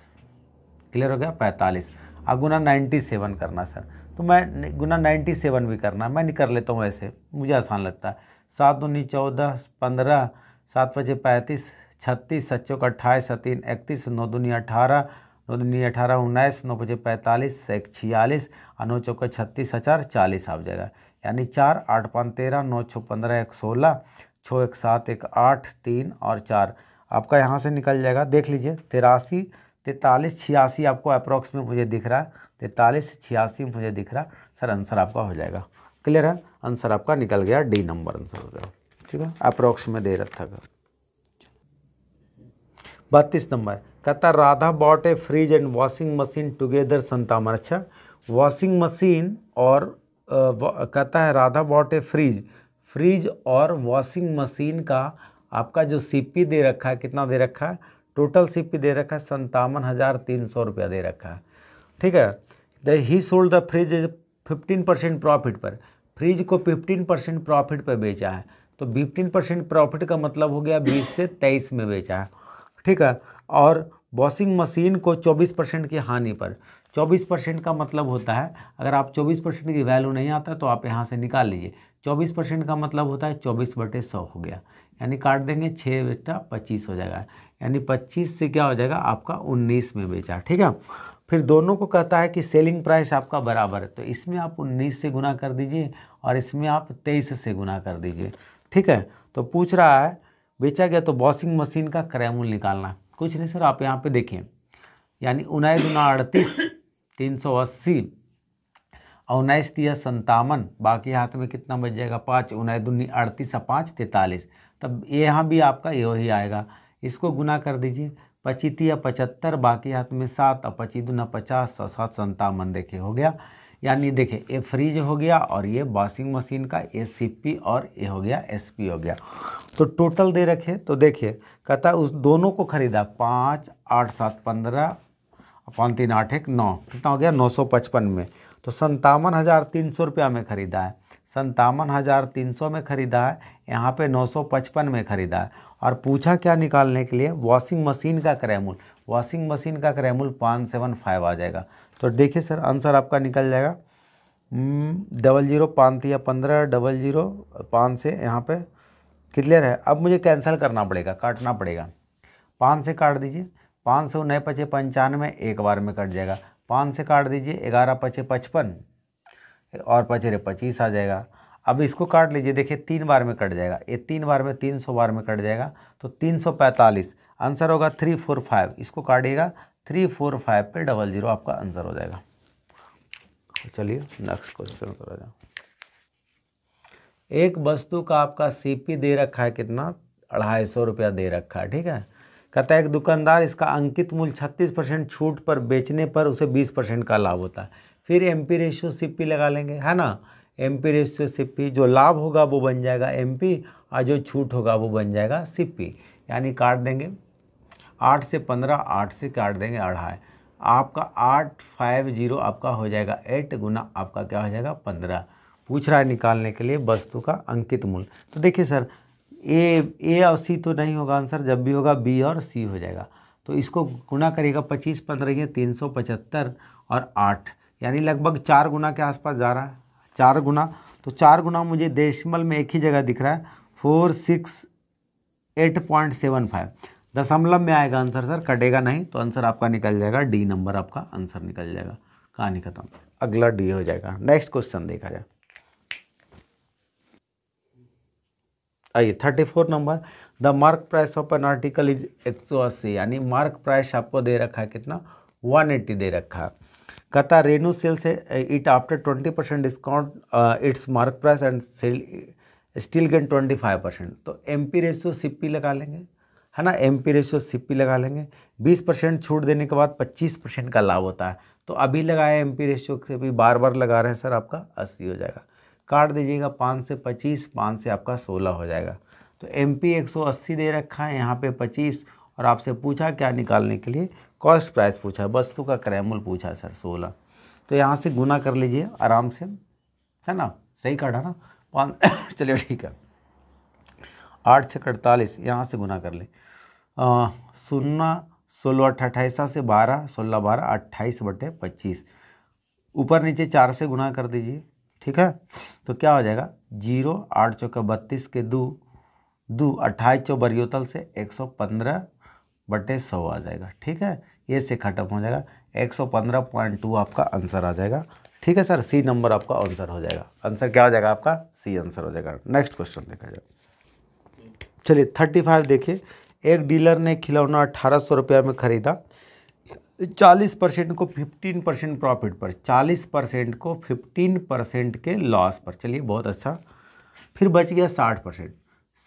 क्लियर हो गया पैंतालीस अब गुना नाइन्टी सेवन करना सर तो मैं गुना नाइन्टी सेवन भी करना मैं नहीं कर लेता हूँ ऐसे मुझे आसान लगता है सात दूनी चौदह पंद्रह सात पचे पैंतीस छत्तीस सात चौक अट्ठाईस तीन इकतीस नौ दूनी अठारह नौ दूनी अठारह उन्नीस नौ पचे पैंतालीस एक छियालीस और नौ चौक छत्तीस हजार चालीस आप जाएगा यानी चार आठ पाँच तेरह नौ छः पंद्रह एक सोलह छः एक सात एक आठ तीन और चार आपका यहाँ से निकल जाएगा देख लीजिए तिरासी तैतालीस छियासी आपको अप्रोक्स में मुझे दिख रहा है तैतालीस छियासी मुझे दिख रहा सर आंसर आपका हो जाएगा क्लियर है आंसर आपका निकल गया डी नंबर आंसर हो गया ठीक है अप्रोक्स में दे रखा था बत्तीस नंबर कहता Radha bought a fridge and washing machine together संतावन अच्छा वॉशिंग मशीन और कहता है Radha bought a fridge fridge और वॉशिंग मशीन का आपका जो सीपी दे रखा है कितना दे रखा है टोटल सीपी दे रखा है संतावन हज़ार तीन सौ रुपया दे रखा है ठीक है the he sold the fridge is fifteen percent profit पर फ्रिज को फिफ्टीन परसेंट प्रॉफिट पर बेचा है तो फिफ्टीन परसेंट प्रॉफिट का मतलब हो गया बीस से तेईस में बेचा है ठीक है और वॉशिंग मशीन को चौबीस परसेंट की हानि पर चौबीस परसेंट का मतलब होता है अगर आप चौबीस परसेंट की वैल्यू नहीं आता तो आप यहाँ से निकाल लीजिए चौबीस परसेंट का मतलब होता है चौबीस बटे सौ हो गया यानी काट देंगे छः बेटा पच्चीस हो जाएगा यानी पच्चीस से क्या हो जाएगा आपका उन्नीस में बेचा ठीक है फिर दोनों को कहता है कि सेलिंग प्राइस आपका बराबर है तो इसमें आप उन्नीस से गुना कर दीजिए और इसमें आप तेईस से गुना कर दीजिए ठीक है तो पूछ रहा है बेचा गया तो वॉशिंग मशीन का क्रैमूल निकालना कुछ नहीं सर आप यहाँ पे देखिए यानी उन्नीस गुना अड़तीस तीन सौ अस्सी और उन्नीस तीस संतावन बाकी हाथ में कितना बच जाएगा पाँच उन्नीस दुनी अड़तीस और पाँच तैंतालीस तब यहाँ भी आपका यही आएगा इसको गुना कर दीजिए या पचहत्तर बाकी हाथ में सात और पची दूना पचास और सात संतावन देखिए हो गया यानी देखिए ये फ्रिज हो गया और ये वॉशिंग मशीन का सी पी और ये हो गया पी हो गया तो टोटल दे रखे तो देखिए कहता उस दोनों को खरीदा पाँच आठ सात पंद्रह पाँच तीन आठ एक नौ कितना हो गया नौ सौ पचपन में तो संतावन हज़ार तीन सौ रुपया में ख़रीदा है संतावन हज़ार तीन सौ में ख़रीदा है यहाँ पे नौ सौ पचपन में ख़रीदा है और पूछा क्या निकालने के लिए वॉशिंग मशीन का क्रैमूल वॉशिंग मशीन का क्रैमूल पाँच सेवन फाइव आ जाएगा तो देखिए सर आंसर आपका निकल जाएगा डबल हम्म, जीरो पाँच या पंद्रह डबल जीरो पाँच से यहाँ पे क्लियर है अब मुझे कैंसिल करना पड़ेगा काटना पड़ेगा पाँच से काट दीजिए पाँच सौ नए पचे पंचानवे एक बार में कट जाएगा पाँच से काट दीजिए ग्यारह पचे पचपन और पचरे पच्चीस आ जाएगा अब इसको काट लीजिए देखिए तीन बार में कट जाएगा ये तीन बार में तीन सौ बार में कट जाएगा तो तीन सौ पैंतालीस आंसर होगा थ्री फोर फाइव इसको काटिएगा थ्री फोर फाइव पे डबल जीरो आपका आंसर हो जाएगा तो चलिए नेक्स्ट क्वेश्चन करा जाओ एक वस्तु का आपका सीपी दे रखा है कितना अढ़ाई सौ रुपया दे रखा है ठीक है कहता है एक दुकानदार इसका अंकित मूल्य छत्तीस परसेंट छूट पर बेचने पर उसे बीस परसेंट का लाभ होता है फिर एम पी रेशियो सी लगा लेंगे है ना एम पी रेशियो सी जो लाभ होगा वो बन जाएगा एम पी और जो छूट होगा वो बन जाएगा सी यानी काट देंगे आठ से पंद्रह आठ से काट देंगे अढ़ाई आपका आठ फाइव जीरो आपका हो जाएगा एट गुना आपका क्या हो जाएगा पंद्रह पूछ रहा है निकालने के लिए वस्तु का अंकित मूल्य तो देखिए सर ए ए और सी तो नहीं होगा आंसर जब भी होगा बी और सी हो जाएगा तो इसको गुना करिएगा पच्चीस पंद्रह ये तीन सौ पचहत्तर और आठ यानी लगभग चार गुना के आसपास जा रहा है चार गुना तो चार गुना मुझे देशमल में एक ही जगह दिख रहा है four six eight point seven five दशमलव में आएगा आंसर सर कटेगा नहीं तो आंसर आपका निकल जाएगा डी नंबर आपका आंसर निकल जाएगा कहानी खत्म अगला डी हो जाएगा नेक्स्ट क्वेश्चन देखा जाए आइए thirty four number the mark price of an article is एक सौ अस्सी यानी मार्क प्राइस आपको दे रखा है कितना वन एट्टी दे रखा है रेनू सेल्स है it after 20% percent discount its mark price and sell still gain 25 percent तो M P ratio C P लगा लेंगे है ना M P ratio C P लगा लेंगे 20 परसेंट छूट देने के बाद 25 परसेंट का लाभ होता है तो अभी लगाया एम पी रेशियो से भी बार बार लगा रहे हैं सर आपका अस्सी हो जाएगा काट दीजिएगा पाँच से पच्चीस पाँच से आपका सोलह हो जाएगा तो एम पी एक सौ अस्सी दे रखा है यहाँ पर पच्चीस और आपसे पूछा क्या निकालने के लिए कॉस्ट प्राइस पूछा है वस्तु का क्रय मूल्य पूछा है सर सोलह तो यहाँ से गुना कर लीजिए आराम से है ना सही काटा ना पाँच (coughs) चलिए ठीक है आठ छः अड़तालीस यहाँ से गुना कर ले सुन्ना सोलह अट्ठाईस से बारह सोलह बारह अट्ठाईस बटे पच्चीस ऊपर नीचे चार से गुना कर दीजिए ठीक है तो क्या हो जाएगा जीरो आठ चौका बत्तीस के दो दो अट्ठाईस चौ बरियोतल से एक सौ पंद्रह बटे सौ आ जाएगा ठीक है ये से खत्म हो जाएगा 115.2 आपका आंसर आ जाएगा ठीक है सर सी नंबर आपका आंसर हो जाएगा आंसर क्या हो जाएगा आपका सी आंसर हो जाएगा नेक्स्ट क्वेश्चन देखा जाए चलिए थर्टी फाइव देखिए एक डीलर ने खिलौना अठारह सौ रुपया में खरीदा चालीस परसेंट को फिफ्टीन परसेंट प्रॉफिट पर चालीस परसेंट को फिफ्टीन परसेंट के लॉस पर चलिए बहुत अच्छा फिर बच गया साठ परसेंट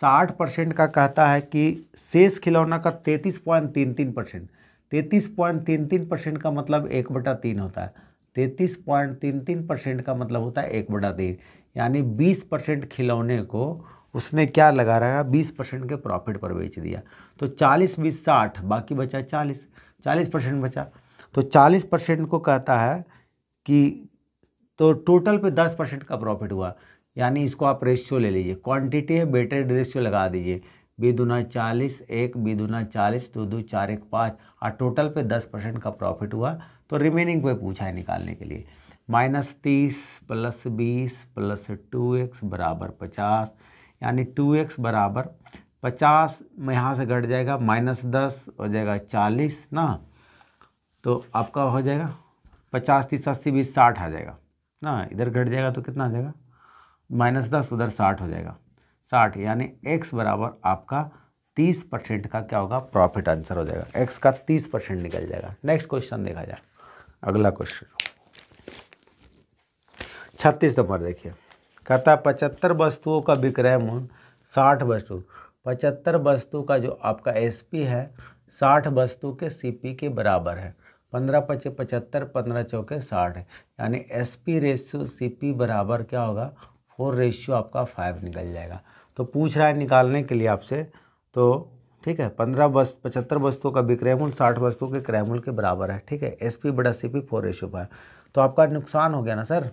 साठ परसेंट का कहता है कि शेष खिलौना का तैंतीस पॉइंट तीन तीन परसेंट तैंतीस पॉइंट तीन तीन परसेंट का मतलब एक बटा तीन होता है तैतीस पॉइंट तीन तीन परसेंट का मतलब होता है एक बटा तीन यानी बीस परसेंट खिलौने को उसने क्या लगा रहा बीस परसेंट के प्रॉफिट पर बेच दिया तो चालीस बीस साठ बाकी बचा चालीस चालीस परसेंट बचा तो चालीस परसेंट को कहता है कि तो टोटल पे दस परसेंट का प्रॉफिट हुआ यानी इसको आप रेशियो ले लीजिए क्वांटिटी है बेटर रेशियो लगा दीजिए बी दूना चालीस एक बी दूना चालीस दो दो चार एक पाँच और टोटल पे दस परसेंट का प्रॉफिट हुआ तो रिमेनिंग पे पूछा है निकालने के लिए माइनस तीस प्लस बीस प्लस टू एक्स बराबर पचास यानी टू एक्स बराबर पचास में यहाँ से घट जाएगा माइनस दस हो जाएगा चालीस ना तो आपका हो जाएगा पचास तीस अस्सी बीस साठ आ जाएगा ना इधर घट जाएगा तो कितना आ जाएगा माइनस दस उधर साठ हो जाएगा साठ यानी एक्स बराबर आपका तीस परसेंट का क्या होगा प्रॉफिट आंसर हो जाएगा एक्स का तीस परसेंट निकल जाएगा नेक्स्ट क्वेश्चन देखा जाए अगला क्वेश्चन छत्तीस नंबर देखिए कहता पचहत्तर वस्तुओं का विक्रय मूल्य साठ वस्तु पचहत्तर वस्तु का जो आपका एसपी है साठ वस्तु के सीपी के बराबर है पंद्रह पचे पचहत्तर पंद्रह चौके साठ है यानी S P ratio C P बराबर क्या होगा फोर रेशियो आपका फाइव निकल जाएगा तो पूछ रहा है निकालने के लिए आपसे तो ठीक है पंद्रह बस पचहत्तर वस्तुओं का विक्रय मूल्य साठ वस्तुओं के क्रय मूल्य के बराबर है ठीक है एस पी बड़ा C P four ratio five तो आपका नुकसान हो गया ना सर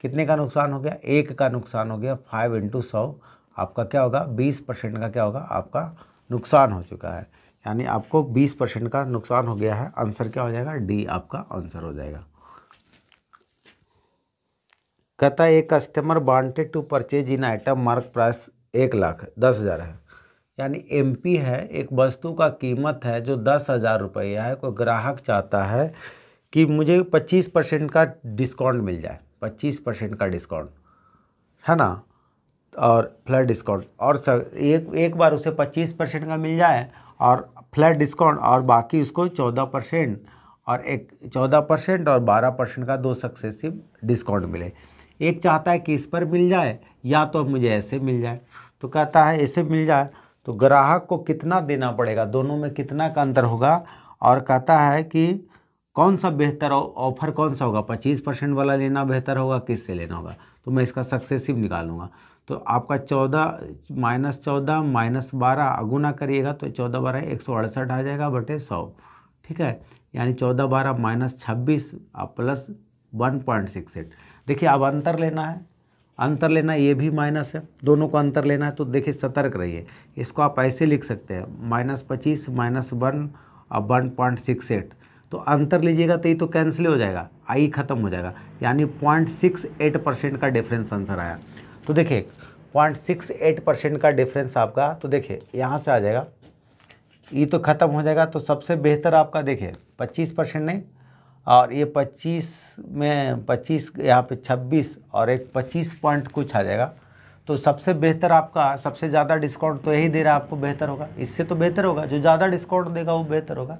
कितने का नुकसान हो गया एक का नुकसान हो गया फाइव इंटू सौ आपका क्या होगा बीस परसेंट का क्या होगा आपका नुकसान हो चुका है यानी आपको बीस परसेंट का नुकसान हो गया है आंसर क्या हो जाएगा डी आपका आंसर हो जाएगा कहता है एक customer wanted to purchase in item mark price एक लाख दस हज़ार है यानी एमपी है एक वस्तु का कीमत है जो दस हज़ार रुपया है कोई ग्राहक चाहता है कि मुझे पच्चीस परसेंट का डिस्काउंट मिल जाए पच्चीस परसेंट का डिस्काउंट है ना और फ्लैट डिस्काउंट और सर एक एक बार उसे पच्चीस परसेंट का मिल जाए और फ्लैट डिस्काउंट और बाकी उसको चौदह परसेंट और एक चौदह परसेंट और बारह परसेंट का दो सक्सेसिव डिस्काउंट मिले एक चाहता है कि इस पर मिल जाए या तो मुझे ऐसे मिल जाए तो कहता है ऐसे मिल जाए तो ग्राहक को कितना देना पड़ेगा दोनों में कितना का अंतर होगा और कहता है कि कौन सा बेहतर ऑफर कौन सा होगा पच्चीस परसेंट वाला लेना बेहतर होगा किस से लेना होगा तो मैं इसका सक्सेसिव निकालूंगा तो आपका चौदह माइनस चौदह माइनस बारह गुना करिएगा तो चौदह बारह एक सौ अड़सठ आ जाएगा बटे सौ ठीक है यानी चौदह बारह माइनस छब्बीस plus one point six eight देखिए अब अंतर लेना है अंतर लेना ये भी माइनस है दोनों को अंतर लेना है तो देखिए सतर्क रहिए इसको आप ऐसे लिख सकते हैं माइनस पच्चीस माइनस वन और वन पॉइंट सिक्स एट तो अंतर लीजिएगा तो ये तो कैंसिल हो जाएगा आई ख़त्म हो जाएगा यानी पॉइंट सिक्स एट परसेंट का डिफरेंस आंसर आया तो देखिए पॉइंट सिक्स एट परसेंट का डिफरेंस आपका तो देखिए यहाँ से आ जाएगा ये तो ख़त्म हो जाएगा तो सबसे बेहतर आपका देखिए पच्चीस परसेंट नहीं और ये 25 में 25 यहाँ पे 26 और एक 25 पॉइंट कुछ आ जाएगा तो सबसे बेहतर आपका सबसे ज़्यादा डिस्काउंट तो यही दे रहा है आपको बेहतर होगा इससे तो बेहतर होगा जो ज़्यादा डिस्काउंट देगा वो बेहतर होगा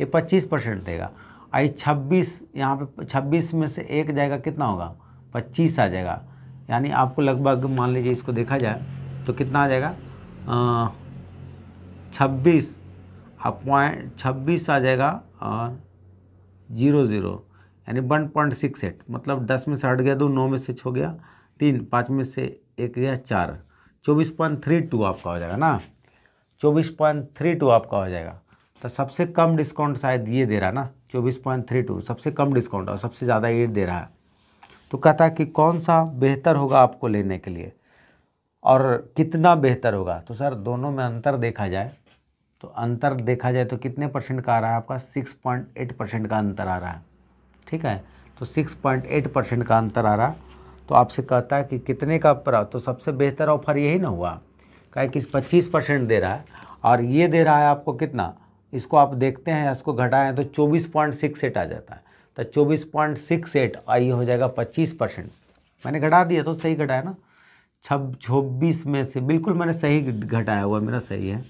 ये 25 परसेंट देगा आई 26 यहाँ पे 26 में से एक जाएगा कितना होगा 25 आ जाएगा यानी आपको लगभग मान लीजिए इसको देखा जाए तो कितना आ जाएगा छब्बीस आप पॉइंट छब्बीस आ जाएगा और जीरो जीरो यानी वन पॉइंट सिक्स एट मतलब दस में से हट गया दो तो नौ में से हो गया तीन पाँच में से एक गया चार चौबीस पॉइंट थ्री टू आपका हो जाएगा ना चौबीस पॉइंट थ्री टू आपका हो जाएगा तो सबसे कम डिस्काउंट शायद ये दे रहा है ना चौबीस पॉइंट थ्री टू सबसे कम डिस्काउंट और सबसे ज़्यादा ये दे रहा है तो कहता है कि कौन सा बेहतर होगा आपको लेने के लिए और कितना बेहतर होगा तो सर दोनों में अंतर देखा जाए तो अंतर देखा जाए तो कितने परसेंट का आ रहा है आपका सिक्स पॉइंट एट परसेंट का अंतर आ रहा है ठीक है तो सिक्स पॉइंट एट परसेंट का अंतर आ रहा तो आपसे कहता है कि कितने का पर तो सबसे बेहतर ऑफर यही ना हुआ क्या कि पच्चीस परसेंट दे रहा है और ये दे रहा है आपको कितना इसको आप देखते हैं इसको घटाएं तो चौबीस पॉइंट सिक्स एट आ जाता है तो चौबीस पॉइंट सिक्स एट आई हो जाएगा पच्चीस परसेंट मैंने घटा दिया तो सही घटाया ना छब छब्बीस में से बिल्कुल मैंने सही घटाया हुआ मेरा सही है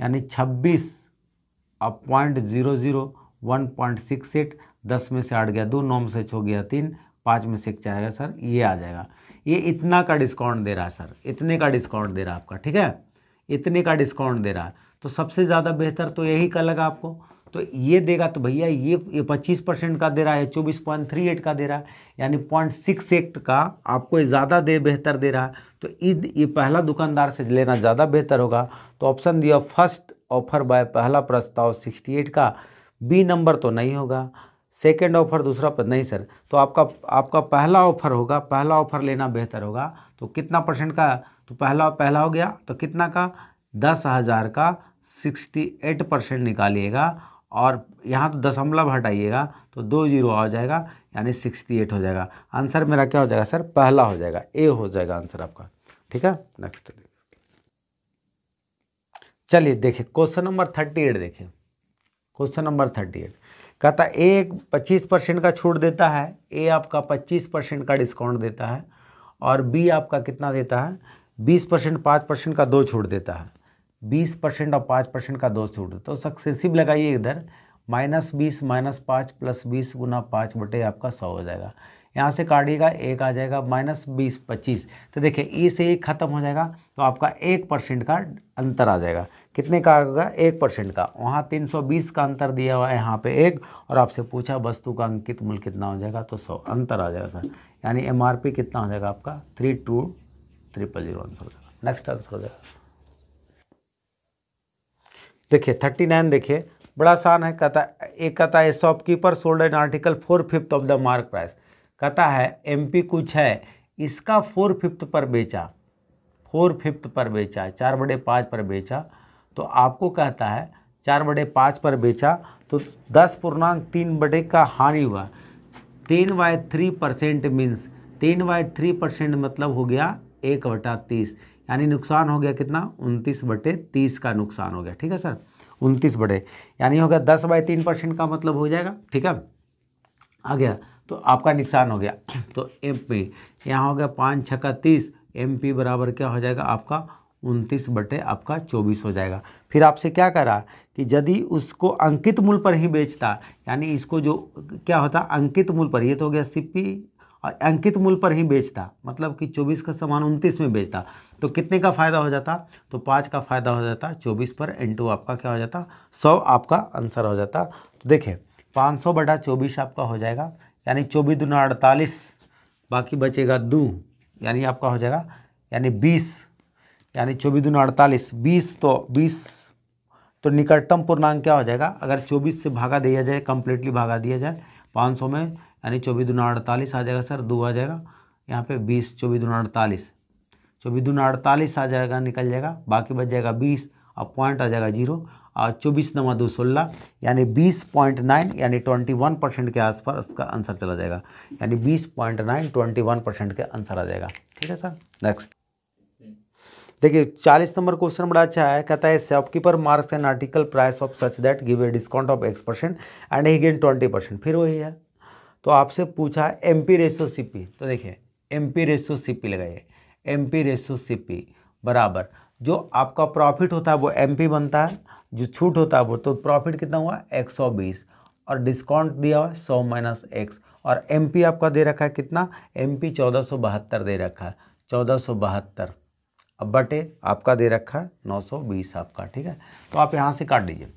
यानी छब्बीस अब point zero zero one point six eight दस में से आठ गया दो नौ में से छो गया तीन पाँच में से एक जाएगा सर ये आ जाएगा ये इतना का डिस्काउंट दे रहा है सर इतने का डिस्काउंट दे रहा है आपका ठीक है इतने का डिस्काउंट दे रहा है तो सबसे ज़्यादा बेहतर तो यही का लगा आपको तो ये देगा तो भैया ये, ये 25 परसेंट का दे रहा है चौबीस पॉइंट थ्री एट का दे रहा है यानी पॉइंट सिक्स एट का आपको ज़्यादा दे बेहतर दे रहा है तो ईद ये पहला दुकानदार से लेना ज़्यादा बेहतर होगा तो ऑप्शन दिया फर्स्ट ऑफर बाय पहला प्रस्ताव सिक्सटी एट का बी नंबर तो नहीं होगा सेकेंड ऑफर दूसरा पर नहीं सर तो आपका आपका पहला ऑफर होगा पहला ऑफर लेना बेहतर होगा तो कितना परसेंट का तो पहला पहला हो गया तो कितना का दस हज़ार का सिक्सटी एट परसेंट निकालिएगा और यहाँ तो दशमलव हटाइएगा तो दो जीरो आ जाएगा यानी सिक्सटी एट हो जाएगा आंसर मेरा क्या हो जाएगा सर पहला हो जाएगा ए हो जाएगा आंसर आपका ठीक है नेक्स्ट चलिए देखिए क्वेश्चन नंबर थर्टी एट देखिए क्वेश्चन नंबर थर्टी एट कहता ए एक पच्चीस परसेंट का छूट देता है ए आपका पच्चीस परसेंट का डिस्काउंट देता है और बी आपका कितना देता है बीस परसेंट पाँच परसेंट का दो छूट देता है बीस परसेंट और पाँच परसेंट का दो सूट तो सक्सेसिव लगाइए इधर माइनस बीस माइनस पाँच प्लस बीस गुना पाँच बटे आपका सौ हो जाएगा यहाँ से काटिएगा एक आ जाएगा माइनस बीस पच्चीस तो देखिए ई से एक खत्म हो जाएगा तो आपका एक परसेंट का अंतर आ जाएगा कितने का होगा एक परसेंट का वहाँ तीन सौ बीस का अंतर दिया हुआ है यहाँ पे एक और आपसे पूछा वस्तु का अंकित मूल्य कितना हो जाएगा तो सौ अंतर आ जाएगा सर यानी एम कितना हो जाएगा आपका three two triple zero answer हो जाएगा नेक्स्ट आंसर हो जाएगा देखिए थर्टी नाइन देखिए बड़ा आसान है कहता एक कहता है shopkeeper sold an article four fifth of the mark price कहता है एमपी कुछ है इसका फोर फिफ्थ पर बेचा फोर फिफ्थ पर बेचा चार बड़े पाँच पर बेचा तो आपको कहता है चार बड़े पाँच पर बेचा तो दस पूर्णांक तीन बड़े का हानि हुआ तीन बाय थ्री परसेंट मीन्स तीन बाय थ्री परसेंट मतलब हो गया एक बटा तीस यानी नुकसान हो गया कितना उनतीस बटे तीस का नुकसान हो गया ठीक है सर उनतीस बटे यानी हो गया दस बाई तीन परसेंट का मतलब हो जाएगा ठीक है आ गया तो आपका नुकसान हो गया (clears throat) तो एम पी यहाँ हो गया पाँच छः का तीस एम पी बराबर क्या हो जाएगा आपका उनतीस बटे आपका चौबीस हो जाएगा फिर आपसे क्या करा कि यदि उसको अंकित मूल पर ही बेचता यानी इसको जो क्या होता अंकित मूल पर ये तो हो गया पी और अंकित मूल पर ही बेचता मतलब कि चौबीस का सामान उनतीस में बेचता तो कितने का फ़ायदा हो जाता तो पाँच का फ़ायदा हो जाता चौबीस पर इंटू आपका क्या हो जाता सौ आपका आंसर हो जाता तो देखें पाँच सौ बटा चौबीस आपका हो जाएगा यानी चौबीस दूना अड़तालीस बाकी बचेगा दो यानी आपका हो जाएगा यानी बीस यानी चौबीस दूना अड़तालीस बीस तो बीस तो निकटतम पूर्णांक क्या हो जाएगा अगर चौबीस से भागा दिया जाए कम्प्लीटली भागा दिया जाए पाँच सौ में यानी चौबीस दूना अड़तालीस आ जाएगा सर दो आ जाएगा यहाँ पे बीस चौबीस दूना अड़तालीस चौबीस दूना अड़तालीस आ जाएगा निकल जाएगा बाकी बच जाएगा बीस और पॉइंट आ जाएगा जीरो और चौबीस नवा दो सोलह यानी बीस पॉइंट नाइन यानी ट्वेंटी वन परसेंट के आसपास इसका आंसर चला जाएगा यानी बीस point nine twenty one percent के आंसर आ जाएगा ठीक है सर नेक्स्ट देखिए चालीस नंबर क्वेश्चन बड़ा अच्छा है कहता है shopkeeper marks and article price of such that give a discount of X percent and he gain twenty percent फिर वही है तो आपसे पूछा M P ratio C P तो देखिए M P ratio C P लगाइए M P ratio C P बराबर जो आपका प्रॉफिट होता है वो एम पी बनता है जो छूट होता है वो तो प्रॉफिट कितना हुआ एक सौ बीस और डिस्काउंट दिया हुआ है सौ माइनस एक्स और एम पी आपका दे रखा है कितना एम पी चौदह सौ बहत्तर दे रखा है चौदह सौ बहत्तर अब बटे आपका दे रखा है नौ सौ बीस आपका ठीक है तो आप यहाँ से काट दीजिए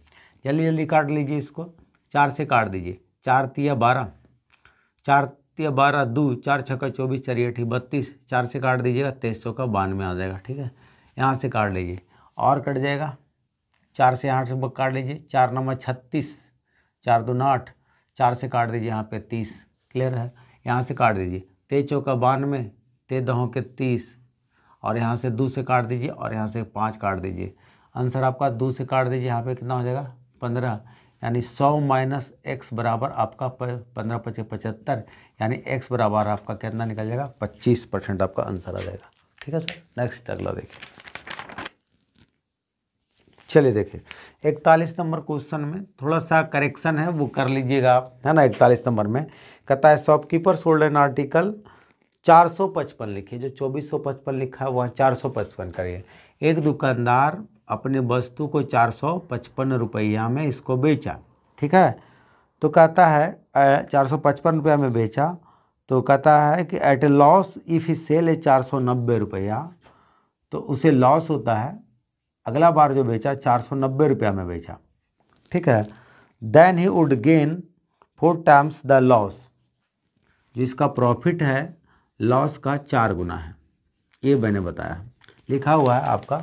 जल्दी जल्दी काट लीजिए इसको चार से काट दीजिए चार तिया बारह चार तीय बारह दो चार छक्का चौबीस चार अठी बत्तीस चार से काट दीजिएगा तेईस सौ का बानवे आ जाएगा ठीक है यहाँ से काट लीजिए और कट जाएगा चार से आठ से काट लीजिए चार नंबर छत्तीस चार दो नौ आठ चार से काट दीजिए यहाँ पे तीस क्लियर है यहाँ से काट दीजिए ते चौका बानवे ते दहों के तीस और यहाँ से दो से काट दीजिए और यहाँ से पाँच काट दीजिए आंसर आपका दो से काट दीजिए यहाँ पे कितना हो जाएगा पंद्रह यानी सौ माइनस एक्स बराबर आपका पंद्रह पचे पचहत्तर यानी एक्स बराबर आपका कितना निकल जाएगा पच्चीस परसेंट आपका आंसर आ जाएगा ठीक है सर नेक्स्ट अगला देखिए चलिए देखिए इकतालीस नंबर क्वेश्चन में थोड़ा सा करेक्शन है वो कर लीजिएगा आप है ना इकतालीस नंबर में कहता है शॉपकीपर सोल्ड एन आर्टिकल चार सौ पचपन लिखिए जो चौबीस सौ पचपन लिखा है वह चार सौ पचपन करिए एक दुकानदार अपने वस्तु को चार सौ पचपन रुपया में इसको बेचा ठीक है तो कहता है चार सौ पचपन रुपया में बेचा तो कहता है कि at a loss if he sell है चार सौ नब्बे रुपया तो उसे लॉस होता है अगला बार जो बेचा चार सौ नब्बे रुपया में बेचा ठीक है then he would gain four times the loss जो इसका प्रॉफिट है लॉस का चार गुना है ये मैंने बताया लिखा हुआ है आपका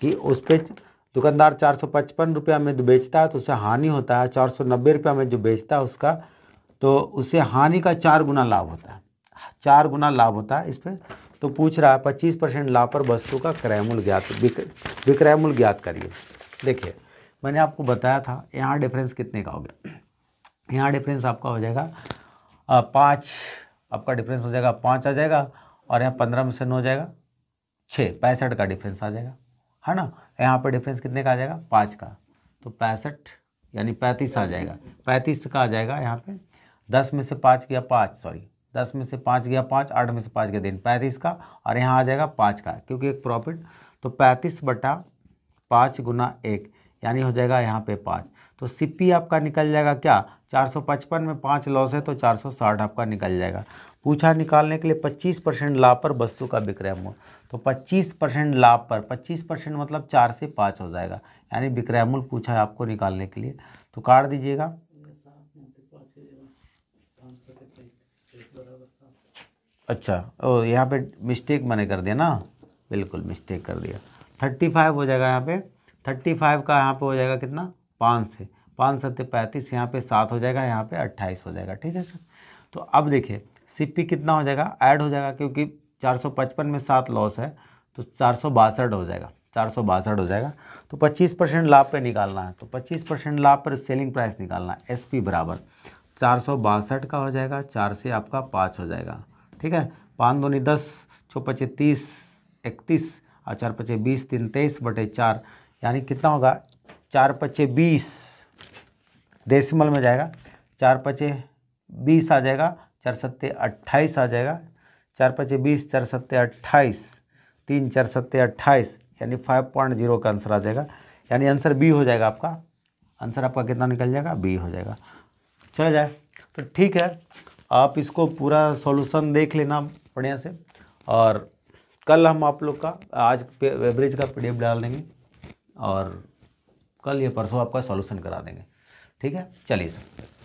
कि उस पर दुकानदार चार सौ पचपन रुपया में जो बेचता है तो उसे हानि होता है चार सौ नब्बे रुपया में जो बेचता है उसका तो उसे हानि का चार गुना लाभ होता है चार गुना लाभ होता है इस पर तो पूछ रहा है पच्चीस परसेंट लाभ पर वस्तु का क्रय ज्ञात विक्रय ज्ञात करिए देखिए मैंने आपको बताया था यहाँ डिफरेंस कितने का हो गया यहाँ डिफरेंस आपका हो जाएगा पाँच आपका डिफरेंस हो जाएगा पाँच आ जाएगा और यहाँ पंद्रह में से नौ हो जाएगा छः पैंसठ का डिफरेंस आ जाएगा है ना यहाँ पर डिफरेंस कितने का आ जाएगा पाँच का तो पैंसठ यानी पैंतीस आ जाएगा पैंतीस का आ जाएगा यहाँ पे दस में से पाँच गया पाँच सॉरी दस में से पाँच गया पाँच आठ में से पाँच गया दिन पैंतीस का और यहाँ आ जाएगा पाँच का क्योंकि एक प्रॉफिट तो पैंतीस बटा पाँच गुना एक यानी हो जाएगा यहाँ पे पाँच तो सीपी आपका निकल जाएगा क्या चार सौ पचपन में पाँच लॉस है तो चार सौ साठ आपका निकल जाएगा पूछा निकालने के लिए 25 परसेंट लाभ पर वस्तु का विक्रय मूल्य तो 25 परसेंट लाभ पर 25 परसेंट मतलब चार से पाँच हो जाएगा यानी विक्रय मूल्य पूछा है आपको निकालने के लिए तो काट दीजिएगा अच्छा ओ यहाँ पे मिस्टेक मैंने कर दिया ना बिल्कुल मिस्टेक कर दिया थर्टी फाइव हो जाएगा यहाँ पे थर्टी फाइव का यहाँ पे हो जाएगा कितना पाँच से पाँच सत्य पैंतीस यहाँ पे सात हो जाएगा यहाँ पे अट्ठाईस हो जाएगा ठीक है सर तो अब देखिए सीपी कितना हो जाएगा ऐड हो जाएगा क्योंकि 455 में सात लॉस है तो चार हो जाएगा चार हो जाएगा तो 25 परसेंट लाभ पे निकालना है तो 25 परसेंट लाभ पर सेलिंग प्राइस निकालना है एस पी बराबर चार का हो जाएगा चार से आपका पाँच हो जाएगा ठीक है पाँच दोनी दस छः पचे तीस इकतीस और चार पचे बीस तीन तेईस बटे चार यानी कितना होगा चार पचे बीस डेसिमल में जाएगा चार पचे बीस आ जाएगा चार सत्ते अट्ठाईस आ जाएगा चार पचे बीस चार सत्ते अट्ठाईस तीन चार सत्ते अट्ठाईस यानी फाइव पॉइंट जीरो का आंसर आ जाएगा यानी आंसर बी हो जाएगा आपका आंसर आपका कितना निकल जाएगा बी हो जाएगा चला जाए तो ठीक है आप इसको पूरा सॉल्यूशन देख लेना बढ़िया से और कल हम आप लोग का आज एवरेज का पी डाल देंगे और कल या परसों आपका सॉल्यूशन करा देंगे ठीक है चलिए सर